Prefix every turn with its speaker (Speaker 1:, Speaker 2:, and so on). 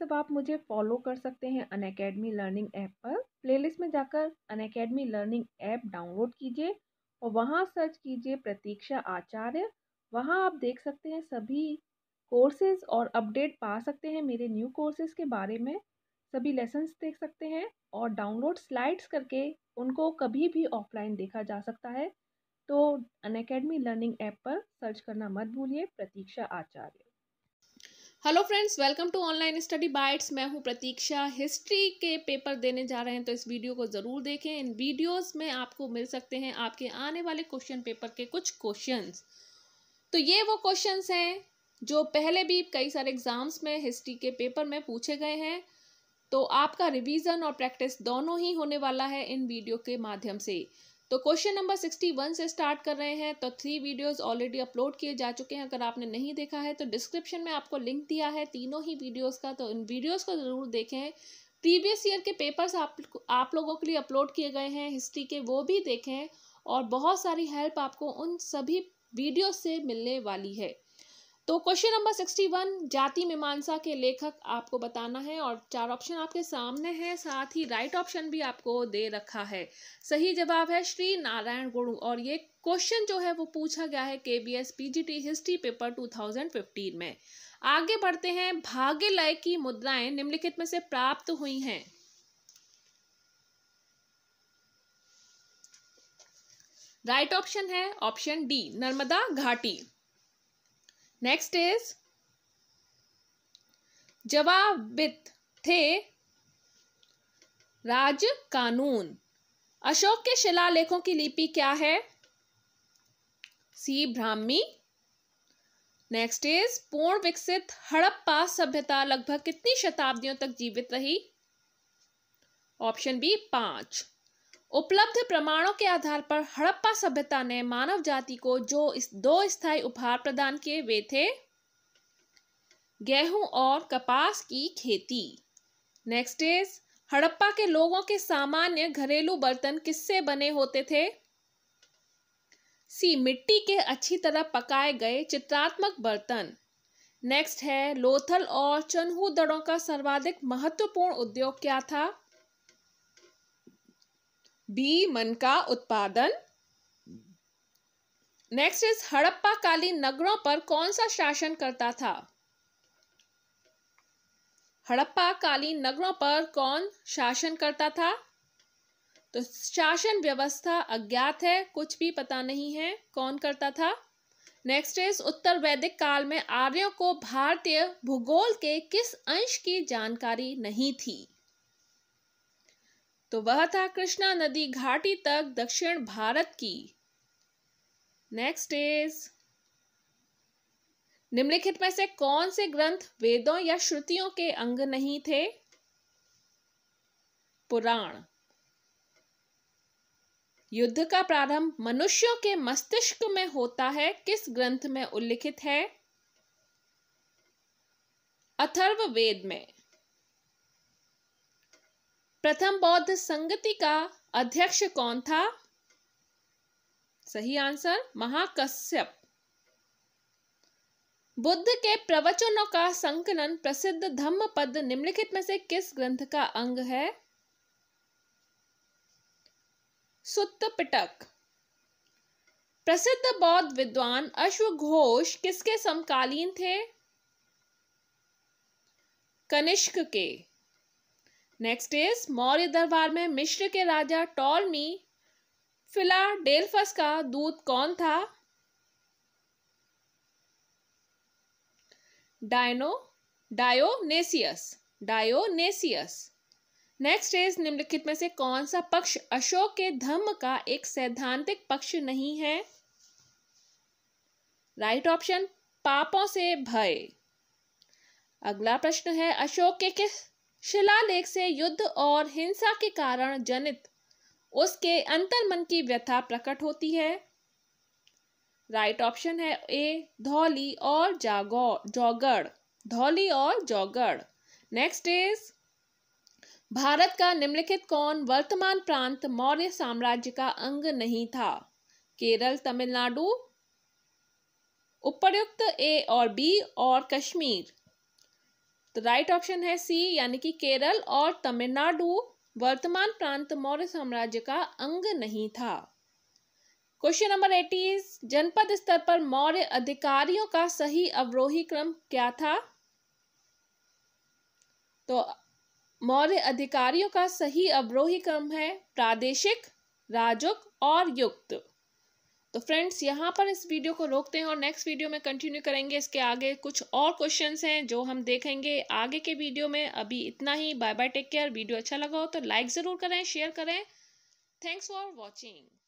Speaker 1: सब आप मुझे फॉलो कर सकते हैं अन अकेडमी लर्निंग ऐप पर प्लेलिस्ट में जाकर Unacademy learning app download कीजिए और वहाँ सर्च कीजिए प्रतीक्षा आचार्य वहाँ आप देख सकते हैं सभी कोर्सेज और अपडेट पा सकते हैं मेरे न्यू कोर्सेज के बारे में सभी लेसन्स देख सकते हैं और डाउनलोड स्लाइड्स करके उनको कभी भी ऑफलाइन देखा जा सकता है तो अन अकेडमी लर्निंग ऐप पर सर्च करना मत भूलिए Pratiksha Acharya hello friends welcome to online study bytes मैं हूं प्रतीक्षा हिस्ट्री के पेपर देने जा रहे हैं तो इस वीडियो को ज़रूर देखें इन वीडियोस में आपको मिल सकते हैं आपके आने वाले क्वेश्चन पेपर के कुछ क्वेश्चंस तो ये वो क्वेश्चंस हैं जो पहले भी कई सारे एग्ज़ाम्स में हिस्ट्री के पेपर में पूछे गए हैं तो आपका रिविज़न और प्रैक्टिस दोनों ही होने वाला है इन वीडियो के माध्यम से तो क्वेश्चन नंबर सिक्सटी वन से स्टार्ट कर रहे हैं तो थ्री वीडियोस ऑलरेडी अपलोड किए जा चुके हैं अगर आपने नहीं देखा है तो डिस्क्रिप्शन में आपको लिंक दिया है तीनों ही वीडियोस का तो इन वीडियोस को ज़रूर देखें प्रीवियस ईयर के पेपर्स आप आप लोगों के लिए अपलोड किए गए हैं हिस्ट्री के वो भी देखें और बहुत सारी हेल्प आपको उन सभी वीडियोज़ से मिलने वाली है तो क्वेश्चन नंबर सिक्सटी वन जाति मीमांसा के लेखक आपको बताना है और चार ऑप्शन आपके सामने हैं साथ ही राइट ऑप्शन भी आपको दे रखा है सही जवाब है श्री नारायण गुरु और ये क्वेश्चन जो है वो पूछा गया है के B S P G T history paper two thousand fifteen में आगे बढ़ते हैं भाग्य लय की मुद्राएं निम्नलिखित में से प्राप्त हुई हैं राइट ऑप्शन है ऑप्शन डी नर्मदा घाटी नेक्स्ट इज जवाबित थे राज कानून अशोक के शिलालेखों की लिपि क्या है सी ब्राह्मी नेक्स्ट इज पूर्ण विकसित हड़प्पा सभ्यता लगभग कितनी शताब्दियों तक जीवित रही ऑप्शन बी पांच उपलब्ध प्रमाणों के आधार पर हड़प्पा सभ्यता ने मानव जाति को जो इस दो स्थायी उपहार प्रदान किए वे थे गेहूं और कपास की खेती नेक्स्ट इज हड़प्पा के लोगों के सामान्य घरेलू बर्तन किससे बने होते थे सी मिट्टी के अच्छी तरह पकाए गए चित्रात्मक बर्तन नेक्स्ट है लोथल और चनहू दड़ों का सर्वाधिक महत्वपूर्ण उद्योग क्या था बी मन का उत्पादन नेक्स्ट इज हड़प्पा कालीन नगरों पर कौन सा शासन करता था हड़प्पा कालीन नगरों पर कौन शासन करता था तो शासन व्यवस्था अज्ञात है कुछ भी पता नहीं है कौन करता था नेक्स्ट इज उत्तर वैदिक काल में आर्यों को भारतीय भूगोल के किस अंश की जानकारी नहीं थी तो वह था कृष्णा नदी घाटी तक दक्षिण भारत की नेक्स्ट इज निम्नलिखित में से कौन से ग्रंथ वेदों या श्रुतियों के अंग नहीं थे पुराण युद्ध का प्रारंभ मनुष्यों के मस्तिष्क में होता है किस ग्रंथ में उल्लिखित है अथर्व वेद में प्रथम बौद्ध संगति का अध्यक्ष कौन था सही आंसर महाकश्यप बुद्ध के प्रवचनों का संकलन प्रसिद्ध धम्म पद निम्नलिखित में से किस ग्रंथ का अंग है सुत्त पिटक प्रसिद्ध बौद्ध विद्वान अश्वघोष किसके समकालीन थे कनिष्क के नेक्स्ट इज मौर्य दरबार में मिश्र के राजा टॉलमी फिलाडेल्फस का दूत कौन था डायनो डायोनेसियस डायोनेसियस नेक्स्ट इज निम्नलिखित में से कौन सा पक्ष अशोक के धम्म का एक सैद्धांतिक पक्ष नहीं है राइट ऑप्शन पापों से भय अगला प्रश्न है अशोक के किस शिलालेख से युद्ध और हिंसा के कारण जनित उसके अंतर्मन की व्यथा प्रकट होती है राइट ऑप्शन है ए धौली और जागौ जौगड़ धौली और जौगढ़ नेक्स्ट इज भारत का निम्नलिखित कौन वर्तमान प्रांत मौर्य साम्राज्य का अंग नहीं था केरल तमिलनाडु उपर्युक्त ए और बी और कश्मीर तो राइट ऑप्शन है सी यानी कि केरल और तमिलनाडु वर्तमान प्रांत मौर्य साम्राज्य का अंग नहीं था क्वेश्चन नंबर एटीज जनपद स्तर पर मौर्य अधिकारियों का सही अवरोही क्रम क्या था तो मौर्य अधिकारियों का सही अवरोही क्रम है प्रादेशिक राजुक और युक्त तो फ्रेंड्स यहाँ पर इस वीडियो को रोकते हैं और नेक्स्ट वीडियो में कंटिन्यू करेंगे इसके आगे कुछ और क्वेश्चंस हैं जो हम देखेंगे आगे के वीडियो में अभी इतना ही bye bye take care video अच्छा लगा हो तो लाइक ज़रूर करें शेयर करें थैंक्स फॉर वॉचिंग